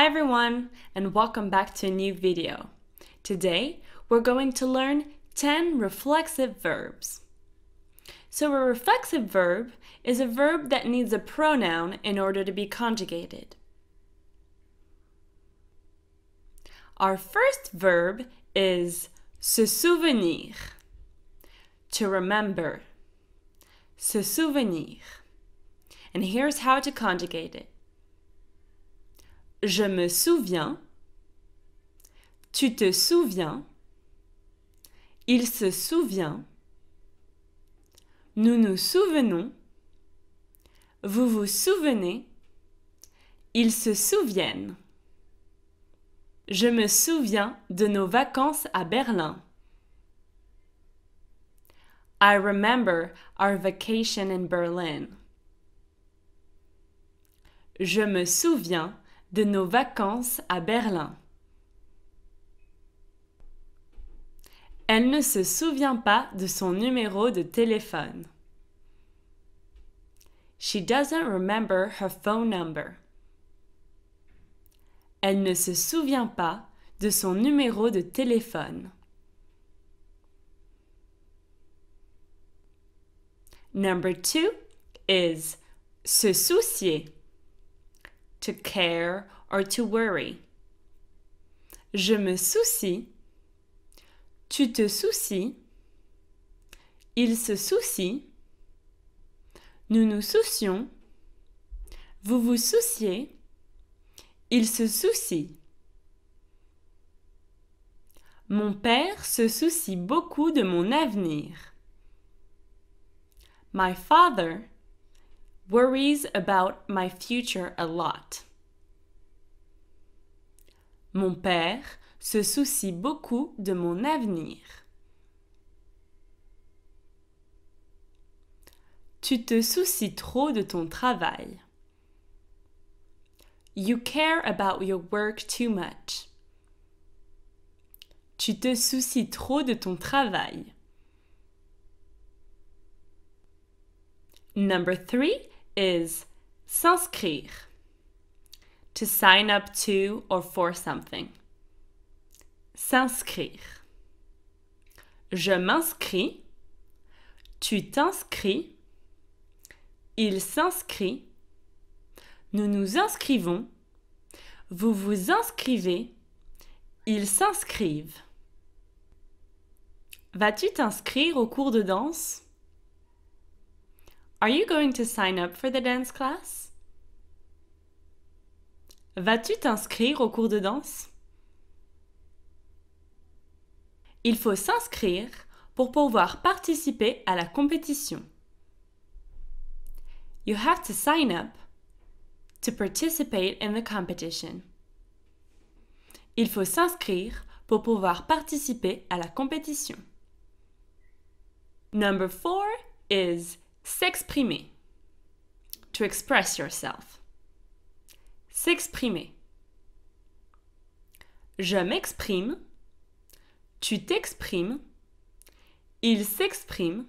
Hi everyone and welcome back to a new video. Today we're going to learn 10 reflexive verbs. So a reflexive verb is a verb that needs a pronoun in order to be conjugated. Our first verb is se souvenir, to remember, se souvenir. And here's how to conjugate it. Je me souviens. Tu te souviens. Il se souvient. Nous nous souvenons. Vous vous souvenez. Ils se souviennent. Je me souviens de nos vacances à Berlin. I remember our vacation in Berlin. Je me souviens de nos vacances à Berlin. Elle ne se souvient pas de son numéro de téléphone. She doesn't remember her phone number. Elle ne se souvient pas de son numéro de téléphone. Number two is se soucier to care or to worry. Je me soucie. Tu te soucies. Il se soucie. Nous nous soucions. Vous vous souciez. Il se soucie. Mon père se soucie beaucoup de mon avenir. My father worries about my future a lot. Mon père se soucie beaucoup de mon avenir. Tu te soucies trop de ton travail. You care about your work too much. Tu te soucies trop de ton travail. Number three is s'inscrire. To sign up to or for something. S'inscrire. Je m'inscris. Tu t'inscris. Il s'inscrit. Nous nous inscrivons. Vous vous inscrivez. Ils s'inscrivent. Vas-tu t'inscrire au cours de danse Are you going to sign up for the dance class? Vas-tu t'inscrire au cours de danse? Il faut s'inscrire pour pouvoir participer à la compétition. You have to sign up to participate in the competition. Il faut s'inscrire pour pouvoir participer à la compétition. Number four is S'exprimer. To express yourself. S'exprimer. Je m'exprime. Tu t'exprimes. Il s'exprime.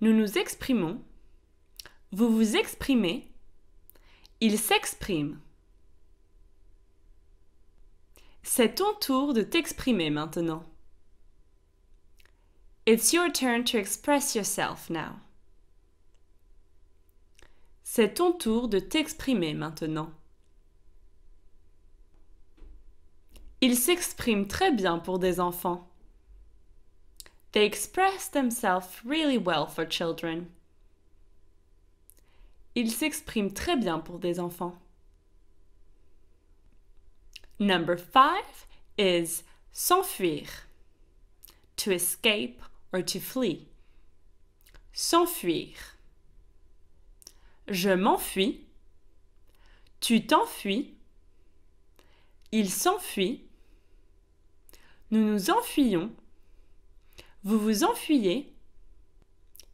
Nous nous exprimons. Vous vous exprimez. Il s'exprime. C'est ton tour de t'exprimer maintenant. It's your turn to express yourself now. C'est ton tour de t'exprimer maintenant. Ils s'expriment très bien pour des enfants. They express themselves really well for children. Ils s'expriment très bien pour des enfants. Number five is s'enfuir. To escape or to flee. S'enfuir. Je m'enfuis. Tu t'enfuis. Il s'enfuit. Nous nous enfuyons. Vous vous enfuyez.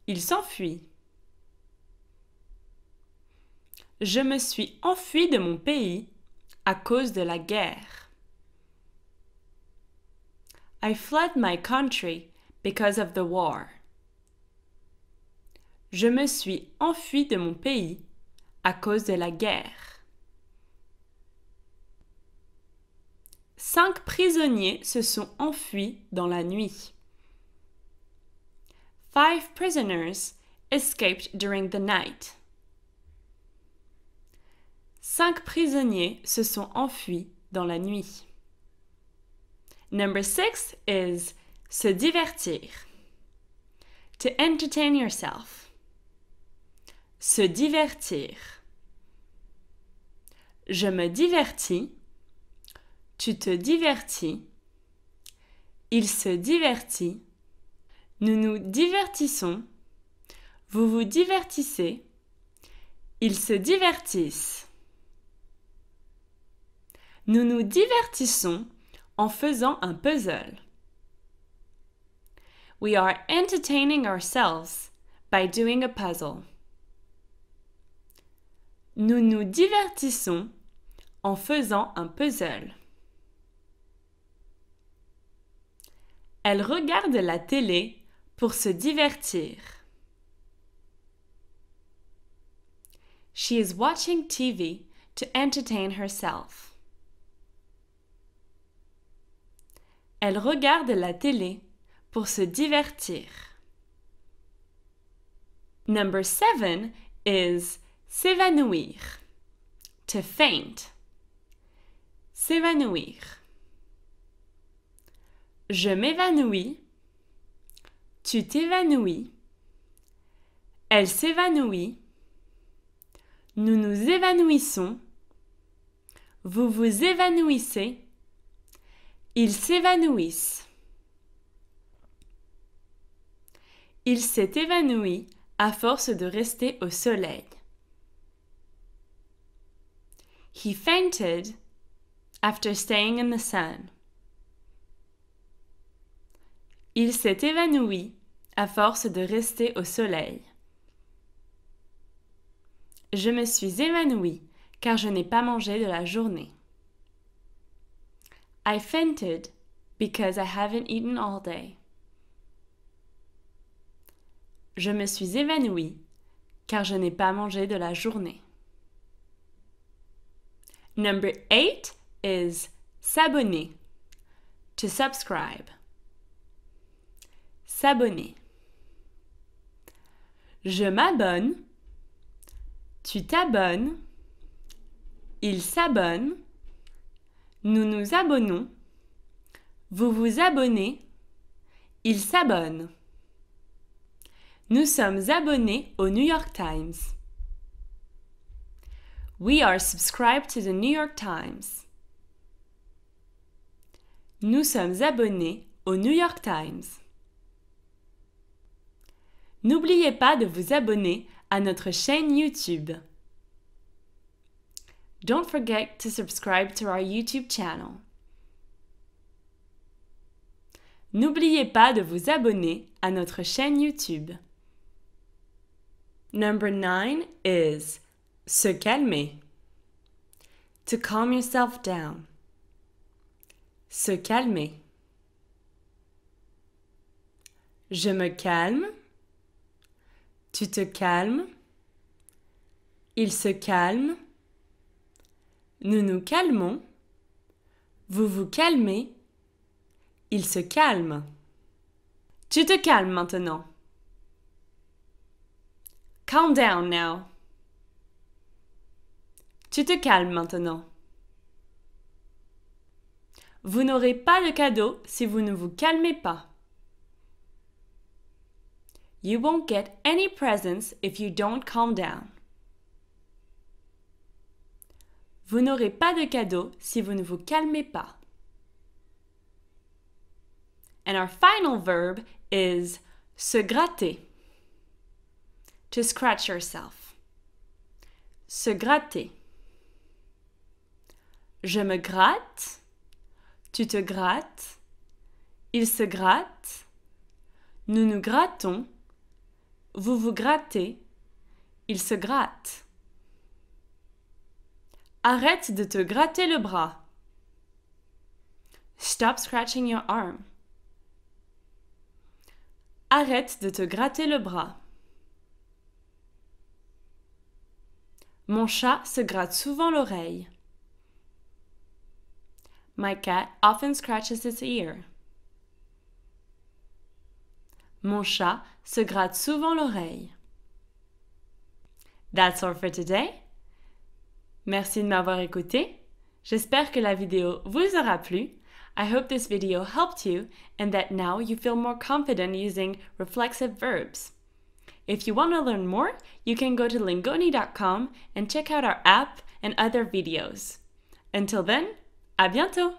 Il s'enfuit. Je me suis enfui de mon pays à cause de la guerre. I fled my country because of the war. Je me suis enfui de mon pays à cause de la guerre. Cinq prisonniers se sont enfuis dans la nuit. Five prisoners escaped during the night. Cinq prisonniers se sont enfuis dans la nuit. Number six is se divertir. To entertain yourself. Se divertir. Je me divertis. Tu te divertis. Il se divertit. Nous nous divertissons. Vous vous divertissez. Ils se divertissent. Nous nous divertissons en faisant un puzzle. We are entertaining ourselves by doing a puzzle. Nous nous divertissons en faisant un puzzle. Elle regarde la télé pour se divertir. She is watching TV to entertain herself. Elle regarde la télé pour se divertir. Number seven is S'évanouir. To faint. S'évanouir. Je m'évanouis. Tu t'évanouis. Elle s'évanouit. Nous nous évanouissons. Vous vous évanouissez. Ils s'évanouissent. Il s'est évanoui à force de rester au soleil. He fainted after staying in the sun. Il s'est évanoui à force de rester au soleil. Je me suis évanoui car je n'ai pas mangé de la journée. I fainted because I haven't eaten all day. Je me suis évanoui car je n'ai pas mangé de la journée. Number eight is s'abonner. To subscribe. S'abonner. Je m'abonne. Tu t'abonnes. Il s'abonne. Nous nous abonnons. Vous vous abonnez. Il s'abonne. Nous sommes abonnés au New York Times. We are subscribed to the New York Times. Nous sommes abonnés au New York Times. N'oubliez pas de vous abonner à notre chaîne YouTube. Don't forget to subscribe to our YouTube channel. N'oubliez pas de vous abonner à notre chaîne YouTube. Number 9 is se calmer. To calm yourself down. Se calmer. Je me calme. Tu te calmes. Il se calme. Nous nous calmons. Vous vous calmez. Il se calme. Tu te calmes maintenant. Calm down now. Tu te calmes maintenant. Vous n'aurez pas de cadeau si vous ne vous calmez pas. You won't get any presents if you don't calm down. Vous n'aurez pas de cadeau si vous ne vous calmez pas. And our final verb is se gratter. To scratch yourself. Se gratter. Je me gratte. Tu te grattes. Il se gratte. Nous nous grattons. Vous vous grattez. Il se gratte. Arrête de te gratter le bras. Stop scratching your arm. Arrête de te gratter le bras. Mon chat se gratte souvent l'oreille. My cat often scratches its ear. Mon chat se gratte souvent l'oreille. That's all for today. Merci de m'avoir écouté. J'espère que la vidéo vous aura plu. I hope this video helped you and that now you feel more confident using reflexive verbs. If you want to learn more, you can go to lingoni.com and check out our app and other videos. Until then, À bientôt